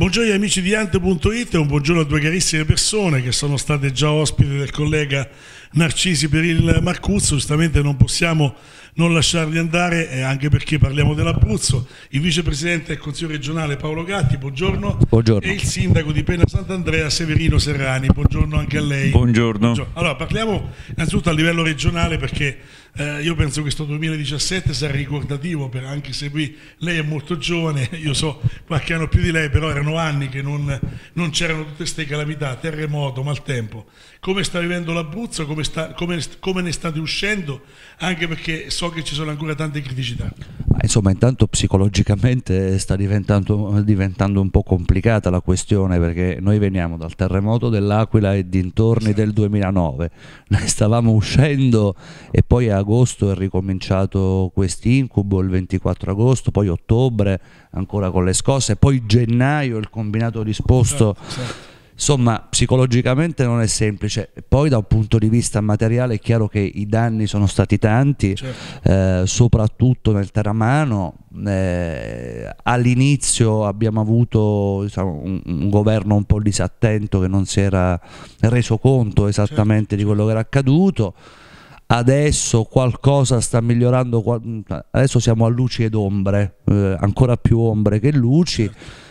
Buongiorno amici di Ante.it e un buongiorno a due carissime persone che sono state già ospiti del collega Narcisi per il Marcuzzo, giustamente non possiamo non lasciarli andare eh, anche perché parliamo dell'Abruzzo, il vicepresidente del Consiglio regionale Paolo Gatti, buongiorno, buongiorno. e il sindaco di Pena Sant'Andrea Severino Serrani, buongiorno anche a lei. Buongiorno. buongiorno. Allora parliamo innanzitutto a livello regionale perché eh, io penso che questo 2017 sarà ricordativo, per, anche se qui lei è molto giovane, io so qualche anno più di lei, però erano anni che non, non c'erano tutte queste calamità, terremoto, maltempo. Come sta vivendo l'Abruzzo, come, come, come, ne state uscendo, anche perché so che ci sono ancora tante criticità insomma intanto psicologicamente sta diventando, diventando, un po' complicata la questione perché noi veniamo dal terremoto dell'Aquila e dintorni del 2009, ne stavamo uscendo e poi a agosto è ricominciato questo incubo, il 24 agosto, poi ottobre ancora con le scosse, poi gennaio il combinato risposto. Certo, certo Insomma, psicologicamente non è semplice. Poi da un punto di vista materiale è chiaro che i danni sono stati tanti, certo. eh, soprattutto nel Taramano. Eh, all'inizio abbiamo avuto diciamo, un, un, governo un po' disattento che non si era reso conto esattamente certo. di quello che era certo. accaduto adesso qualcosa sta migliorando, adesso siamo a luci ed ombre, eh, ancora più ombre che luci. Certo.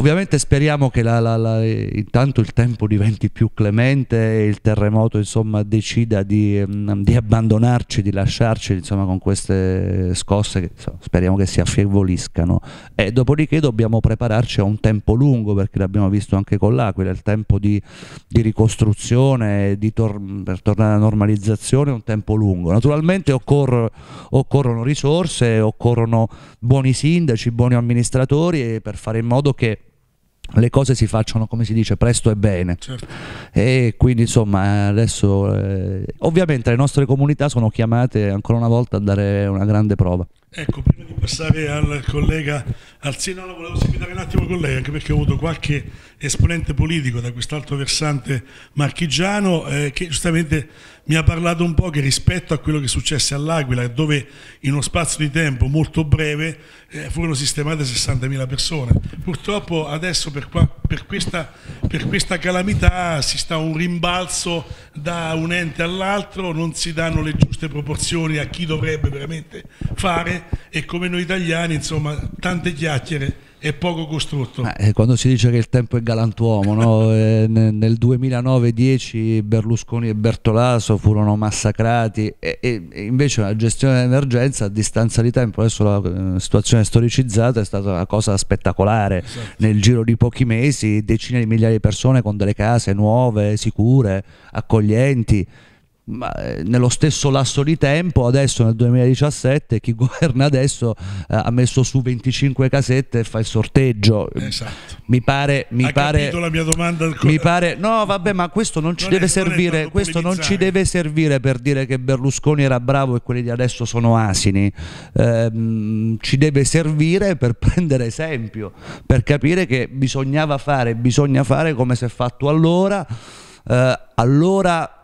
Ovviamente speriamo che la, la, la, intanto il tempo diventi più clemente e il terremoto insomma, decida di, ehm, di, abbandonarci, di lasciarci insomma, con queste scosse che insomma, speriamo che si affievoliscano. E dopodiché dobbiamo prepararci a un tempo lungo perché l'abbiamo visto anche con l'Aquila, il tempo di, di ricostruzione di tor per tornare alla normalizzazione è un tempo lungo. Naturalmente occorre, occorrono risorse, occorrono buoni sindaci, buoni amministratori per fare in modo che le cose si facciano come si dice presto e bene certo. e quindi insomma adesso eh, ovviamente le nostre comunità sono chiamate ancora una volta a dare una grande prova ecco prima di passare al collega al Alzino volevo spiegare un attimo con lei anche perché ho avuto qualche esponente politico da quest'altro versante marchigiano eh, che giustamente mi ha parlato un po' che rispetto a quello che successe all'Aquila dove in uno spazio di tempo molto breve eh, furono sistemate 60.000 persone. Purtroppo adesso per, qua, per, questa, per questa calamità si sta un rimbalzo da un ente all'altro, non si danno le giuste proporzioni a chi dovrebbe veramente fare e come noi italiani insomma tante chiacchiere e poco costrutto. Eh, quando si dice che il tempo è galantuomo, no? eh, nel 2009-10 Berlusconi e Bertolaso furono massacrati e, e invece la gestione dell'emergenza a distanza di tempo, adesso la eh, situazione storicizzata è stata una cosa spettacolare, esatto. nel giro di pochi mesi decine di migliaia di persone con delle case nuove, sicure, accoglienti ma eh, nello stesso lasso di tempo, adesso nel 2017, chi governa adesso eh, ha messo su 25 casette e fa il sorteggio. Esatto. Mi pare... Mi ha pare, la mia domanda mi pare, no, vabbè, ma questo non ci non deve è, servire. Non questo non ci deve servire per dire che Berlusconi era bravo e quelli di adesso sono asini. Eh, ci deve servire per prendere esempio, per capire che bisognava fare, bisogna fare come si è fatto allora. Eh, allora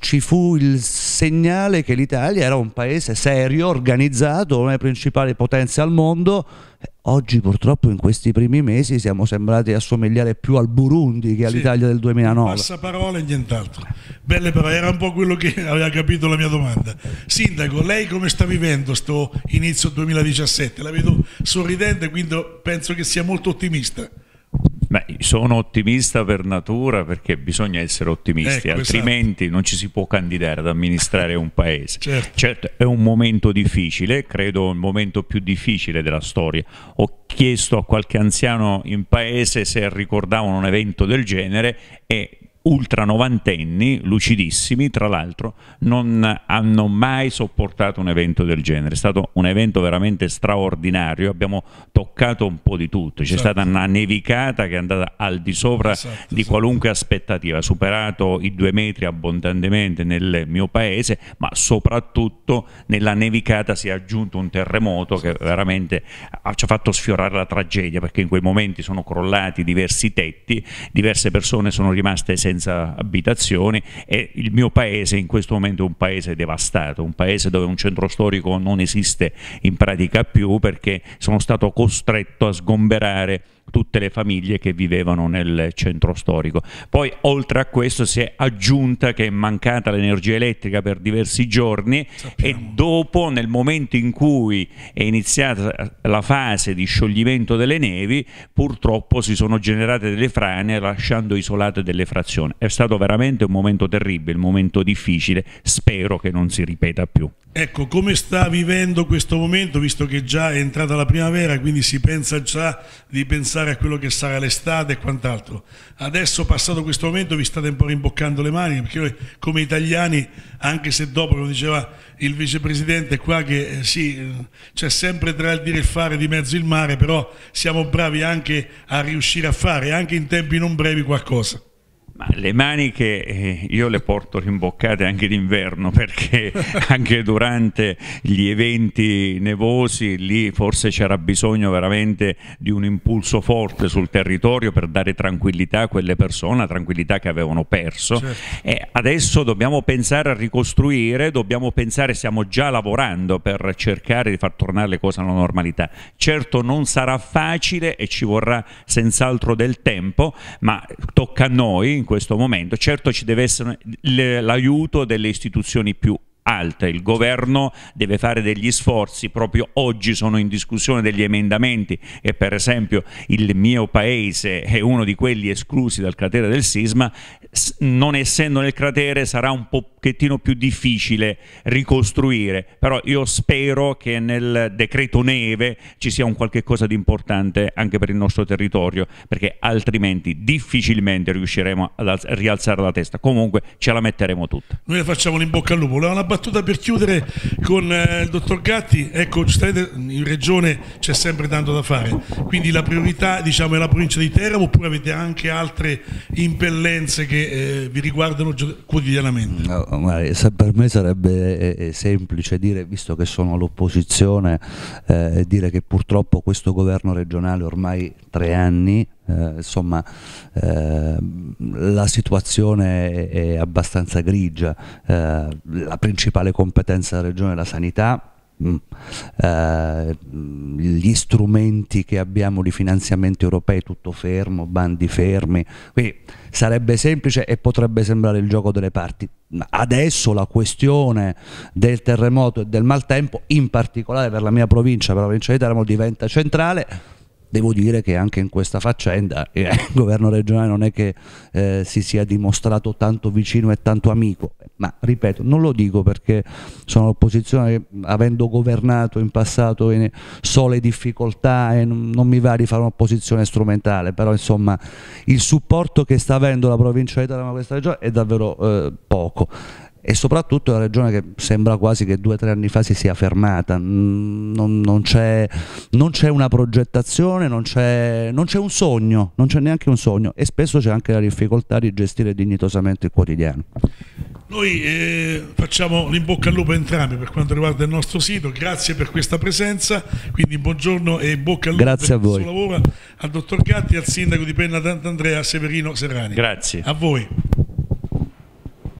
ci fu il segnale che l'Italia era un paese serio, organizzato, una delle principali potenze al mondo. Oggi purtroppo in questi primi mesi siamo sembrati assomigliare più al Burundi che all'Italia sì, del 2009. Passa parola e nient'altro. Belle parole, era un po' quello che aveva capito la mia domanda. Sindaco, lei come sta vivendo questo inizio 2017? La vedo sorridente, quindi penso che sia molto ottimista. Beh, sono ottimista per natura perché bisogna essere ottimisti, ecco, altrimenti esatto. non ci si può candidare ad amministrare un paese. certo. certo, è un momento difficile, credo il momento più difficile della storia. Ho chiesto a qualche anziano in paese se ricordavano un evento del genere e ultra novantenni, lucidissimi, tra l'altro, non hanno mai sopportato un evento del genere. È stato un evento veramente straordinario, abbiamo toccato un po' di tutto, c'è esatto. stata una nevicata che è andata al di sopra esatto, di esatto. qualunque esatto. aspettativa, superato i due metri abbondantemente nel mio paese, ma soprattutto nella nevicata si è aggiunto un terremoto che esatto. veramente ci ha fatto sfiorare la tragedia, perché in quei momenti sono crollati diversi tetti, diverse persone sono rimaste senza senza abitazioni e il mio paese in questo momento è un paese devastato, un paese dove un centro storico non esiste in pratica più perché sono stato costretto a sgomberare tutte le famiglie che vivevano nel centro storico. Poi oltre a questo si è aggiunta che è mancata l'energia elettrica per diversi giorni Sappiamo. e dopo nel momento in cui è iniziata la fase di scioglimento delle nevi purtroppo si sono generate delle frane lasciando isolate delle frazioni. È stato veramente un momento terribile, un momento difficile, spero che non si ripeta più. Ecco, come sta vivendo questo momento, visto che già è entrata la primavera, quindi si pensa già di pensare pensare a quello che sarà l'estate e quant'altro. Adesso, passato questo momento, vi state un po' rimboccando le mani, perché noi come italiani, anche se dopo, come diceva il vicepresidente qua, che eh, sì, c'è sempre tra il dire e il fare di mezzo il mare, però siamo bravi anche a riuscire a fare, anche in tempi non brevi, qualcosa. Ma le maniche eh, io le porto rimboccate anche d'inverno perché anche durante gli eventi nevosi lì forse c'era bisogno veramente di un impulso forte sul territorio per dare tranquillità a quelle persone, tranquillità che avevano perso. Certo. E adesso dobbiamo pensare a ricostruire, dobbiamo pensare, stiamo già lavorando per cercare di far tornare le cose alla normalità. Certo non sarà facile e ci vorrà senz'altro del tempo, ma tocca a noi questo momento. Certo ci deve essere l'aiuto delle istituzioni più alte, il governo deve fare degli sforzi, proprio oggi sono in discussione degli emendamenti e per esempio il mio paese è uno di quelli esclusi dal cratere del sisma, non essendo nel cratere sarà un pochettino più difficile ricostruire, però io spero che nel decreto neve ci sia un qualche cosa di importante anche per il nostro territorio, perché altrimenti difficilmente riusciremo a rialzare la testa, comunque ce la metteremo tutta. Noi le facciamo in bocca al lupo, una battuta per chiudere con eh, il dottor Gatti, ecco in regione c'è sempre tanto da fare, quindi la priorità diciamo, è la provincia di Teramo oppure avete anche altre impellenze che eh, vi riguardano quotidianamente? No, eh, se per me sarebbe eh, eh, semplice dire, visto che sono all'opposizione, eh, dire che purtroppo questo governo regionale ormai tre anni eh, insomma eh, la situazione è, è abbastanza grigia, eh, la principale competenza della regione è la sanità, Mm. Eh, gli strumenti che abbiamo di finanziamento europei tutto fermo, bandi fermi, quindi sarebbe semplice e potrebbe sembrare il gioco delle parti. Adesso la questione del terremoto e del maltempo, in particolare per la mia provincia, per la provincia di Teramo, diventa centrale devo dire che anche in questa faccenda eh, il governo regionale non è che eh, si sia dimostrato tanto vicino e tanto amico, ma ripeto, non lo dico perché sono l'opposizione avendo governato in passato in sole difficoltà e non, non mi va di fare un'opposizione strumentale, però insomma il supporto che sta avendo la provincia di Teramo questa regione è davvero eh, poco e soprattutto è una regione che sembra quasi che due o tre anni fa si sia fermata, non, non c'è, una progettazione, non c'è, un sogno, non c'è neanche un sogno e spesso c'è anche la difficoltà di gestire dignitosamente il quotidiano. Noi eh, facciamo l'imbocca al lupo entrambi per quanto riguarda il nostro sito, grazie per questa presenza, quindi buongiorno e bocca al lupo grazie a voi. lavoro al dottor Gatti e al sindaco di Penna D'Andrea Severino Serrani. Grazie. A voi.